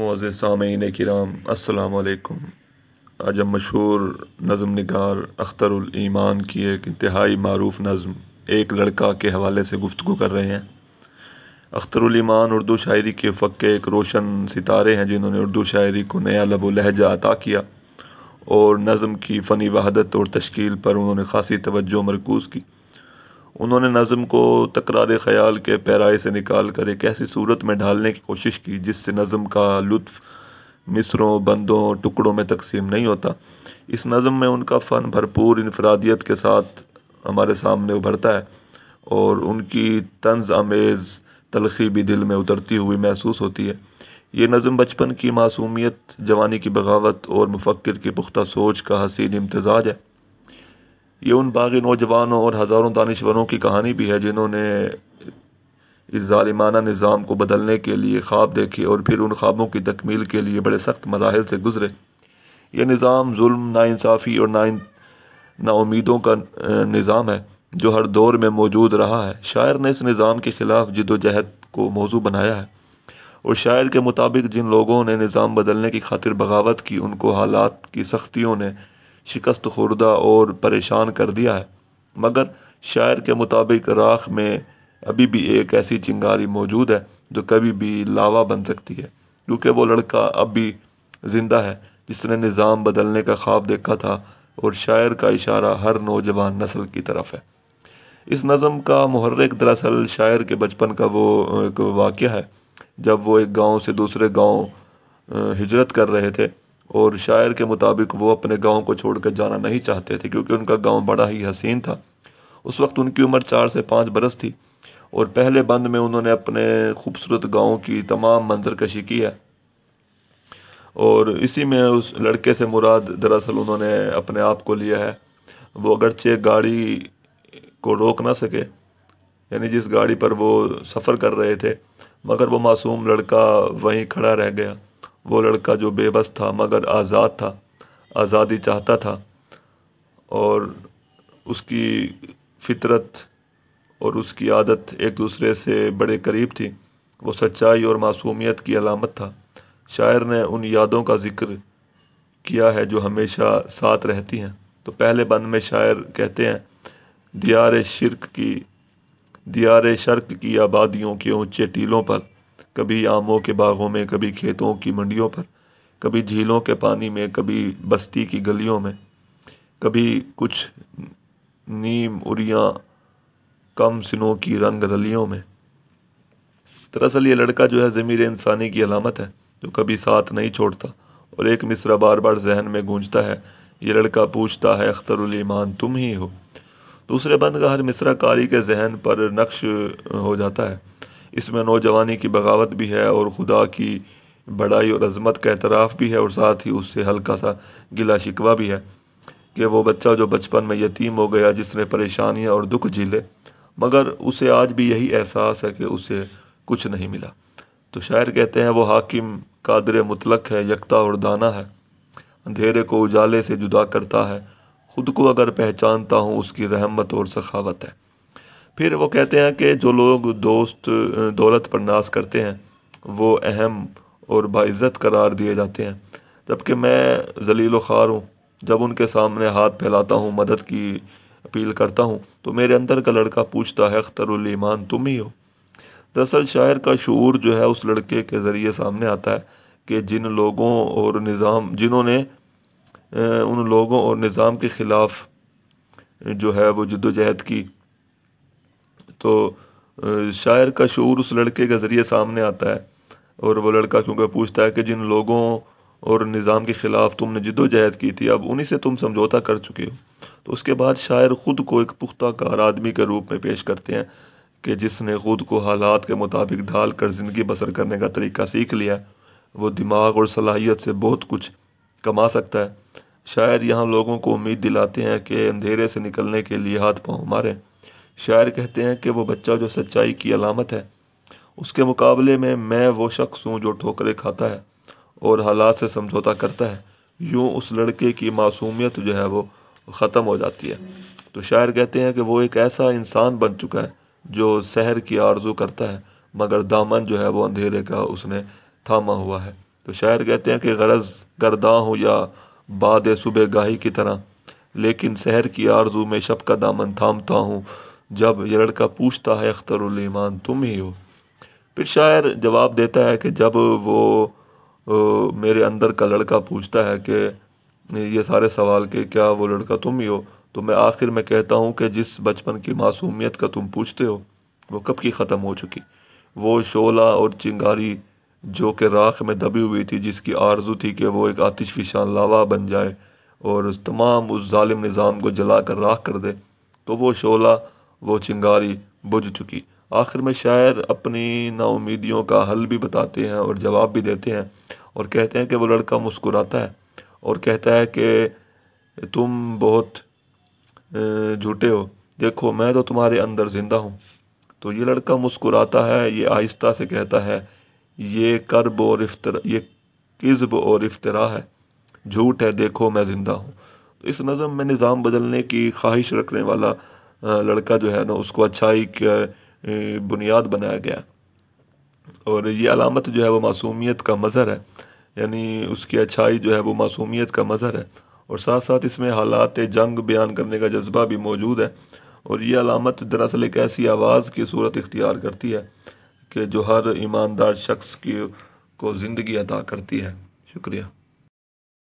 Moz सामीन कराम असलम आज हम मशहूर नज़म नगार अख्तरमान की एक इंतहाई मरूफ नज़म एक लड़का के हवाले से गुफ्तु कर रहे हैं अख्तरईमान उर्दू शायरी के फ़क्के एक रोशन सितारे हैं जिन्होंने उर्दू शायरी को नया लबो लहजा अता किया और नज़म की फ़नी वहादत और तश्कील पर उन्होंने ख़ासी तोज्जो मरकूज़ की उन्होंने नज़म को तकरार ख्याल के पैराए से निकाल कर एक ऐसी सूरत में ढालने की कोशिश की जिससे नज़म का लुत्फ़ मिसरों बंदों टुकड़ों में तकसीम नहीं होता इस नज़म में उनका फ़न भरपूर इनफरादियत के साथ हमारे सामने उभरता है और उनकी तंज आमेज़ तलखी भी दिल में उतरती हुई महसूस होती है ये नज़म बचपन की मासूमियत जवानी की बगावत और मुफक्र की पुख्ता सोच का हसीन इम्तजाज है ये उन बागी नौजवानों और हज़ारों दानशवरों की कहानी भी है जिन्होंने इस ालिमाना निज़ाम को बदलने के लिए ख्वाब देखे और फिर उन ख्वाबों की तकमील के लिए बड़े सख्त मराहल से गुज़रे यह निज़ाम जुल्म नासाफ़ी और ना नाउमीदों का निज़ाम है जो हर दौर में मौजूद रहा है शायर ने इस निज़ाम के ख़िलाफ़ जदोजहद को मौजू बनाया है और शायर के मुताबिक जिन लोगों ने निज़ाम बदलने की खातिर बगावत की उनको हालात की सख्तियों ने शिकस्त खुर्दा और परेशान कर दिया है मगर शायर के मुताबिक राख में अभी भी एक ऐसी चिंगारी मौजूद है जो कभी भी लावा बन सकती है क्योंकि वो लड़का अब भी ज़िंदा है जिसने निज़ाम बदलने का ख्वाब देखा था और शायर का इशारा हर नौजवान नस्ल की तरफ है इस नज़म का महर्रिक दरअसल शायर के बचपन का वो एक वाक़ है जब वो एक गांव से दूसरे गांव हिजरत कर रहे थे और शायर के मुताबिक वो अपने गांव को छोड़ कर जाना नहीं चाहते थे क्योंकि उनका गांव बड़ा ही हसीन था उस वक्त उनकी उम्र चार से पाँच बरस थी और पहले बंद में उन्होंने अपने खूबसूरत गाँव की तमाम मंजर कशी की है और इसी में उस लड़के से मुराद दरअसल उन्होंने अपने आप को लिया है वो अगरचे गाड़ी को रोक ना सके यानी जिस गाड़ी पर वो सफ़र कर रहे थे मगर वो मासूम लड़का वहीं खड़ा रह गया वो लड़का जो बेबस था मगर आज़ाद था आज़ादी चाहता था और उसकी फितरत और उसकी आदत एक दूसरे से बड़े करीब थी वो सच्चाई और मासूमियत की अलामत था शायर ने उन यादों का जिक्र किया है जो हमेशा साथ रहती हैं तो पहले बंद में शायर कहते हैं दियार शिरक की दियार शर्क की आबादियों के ऊंचे टीलों पर कभी आमों के बागों में कभी खेतों की मंडियों पर कभी झीलों के पानी में कभी बस्ती की गलियों में कभी कुछ नीम उरिया कम सिनों की रंग रलियों में दरअसल ये लड़का जो है ज़मीर इंसानी की अलामत है जो कभी साथ नहीं छोड़ता और एक मिसरा बार बार जहन में गूंजता है ये लड़का पूछता है अख्तरुलईमान तुम ही हो दूसरे बंद का हर मिसरा कारी के जहन पर नक्श हो जाता है इसमें नौजवानी की बगावत भी है और खुदा की बड़ाई और अजमत का एतराफ़ भी है और साथ ही उससे हल्का सा गिला शिकवा भी है कि वो बच्चा जो बचपन में यतीम हो गया जिसने परेशानियाँ और दुख झीले मगर उसे आज भी यही एहसास है कि उसे कुछ नहीं मिला तो शायर कहते हैं वो हाकिम कादर मुतलक है यकता और दाना है अंधेरे को उजाले से जुदा करता है ख़ुद को अगर पहचानता हूँ उसकी रहमत और सखावत है फिर वो कहते हैं कि जो लोग दोस्त दौलत पर नाज करते हैं वो अहम और बाइज़त करार दिए जाते हैं जबकि मैं जलील ख़ार हूँ जब उनके सामने हाथ फैलाता हूँ मदद की अपील करता हूँ तो मेरे अंदर का लड़का पूछता है अख्तरमान तुम ही हो दरअसल शायर का शूर जो है उस लड़के के ज़रिए सामने आता है कि जिन लोगों और निज़ाम जिन्होंने उन लोगों और निज़ाम के ख़िलाफ़ जो है वो जद्दोजहद की तो शायर का शूर उस लड़के के ज़रिए सामने आता है और वो लड़का क्योंकि पूछता है कि जिन लोगों और निज़ाम के ख़िलाफ़ तुमने जद्दोजहद की थी अब उन्हीं से तुम समझौता कर चुके हो तो उसके बाद शायर ख़ुद को एक पुख्ता कार आदमी के रूप में पेश करते हैं कि जिसने ख़ुद को हालात के मुताबिक ढाल कर ज़िंदगी बसर करने का तरीका सीख लिया वो दिमाग और सलाहियत से बहुत कुछ कमा सकता है शायर यहाँ लोगों को उम्मीद दिलाते हैं कि अंधेरे से निकलने के लिए हाथ पाँव मारें शायर कहते हैं कि वह बच्चा जो सच्चाई की अलामत है उसके मुकाबले में मैं वो शख्स हूँ जो ठोकरें खाता है और हालात से समझौता करता है यूँ उस लड़के की मासूमियत जो है वो ख़त्म हो जाती है तो शायर कहते हैं कि वो एक ऐसा इंसान बन चुका है जो शहर की आरजू करता है मगर दामन जो है वो अंधेरे का उसने थामा हुआ है तो शायर कहते हैं कि गरज गर्दा हूँ या बाद सुबह गाही की तरह लेकिन शहर की आरजू में शब का दामन थामता हूँ जब यह लड़का पूछता है अख्तर अख्तरमान तुम ही हो फिर शायर जवाब देता है कि जब वो ओ, मेरे अंदर का लड़का पूछता है कि ये सारे सवाल के क्या वो लड़का तुम ही हो तो मैं आखिर में कहता हूँ कि जिस बचपन की मासूमियत का तुम पूछते हो वो कब की ख़त्म हो चुकी वो शोला और चिंगारी जो कि राख में दबी हुई थी जिसकी आरजू थी कि वो एक आतिश फिशान लावा बन जाए और तमाम उस ालिम निज़ाम को जला कर राख कर दे तो वो शोला वो चिंगारी बुझ चुकी आखिर में शायर अपनी नाउमीदियों का हल भी बताते हैं और जवाब भी देते हैं और कहते हैं कि वो लड़का मुस्कुराता है और कहता है कि तुम बहुत झूठे हो देखो मैं तो तुम्हारे अंदर ज़िंदा हूँ तो ये लड़का मुस्कुराता है ये आहिस्ता से कहता है ये कर्ब और इफ्तर ये किस्ब और इफ्तरा है झूठ है देखो मैं ज़िंदा हूँ तो इस नज़म में निज़ाम बदलने की ख्वाहिश रखने वाला लड़का जो है ना उसको अच्छाई के बुनियाद बनाया गया और ये अलामत जो है वो मासूमियत का मजहर है यानी उसकी अच्छाई जो है वो मासूमियत का मज़हर है और साथ साथ इसमें हालात जंग बयान करने का जज्बा भी मौजूद है और ये अलामत दरअसल एक ऐसी आवाज़ की सूरत इख्तियार करती है कि जो हर ईमानदार शख्स की को ज़िंदगी अदा करती है शुक्रिया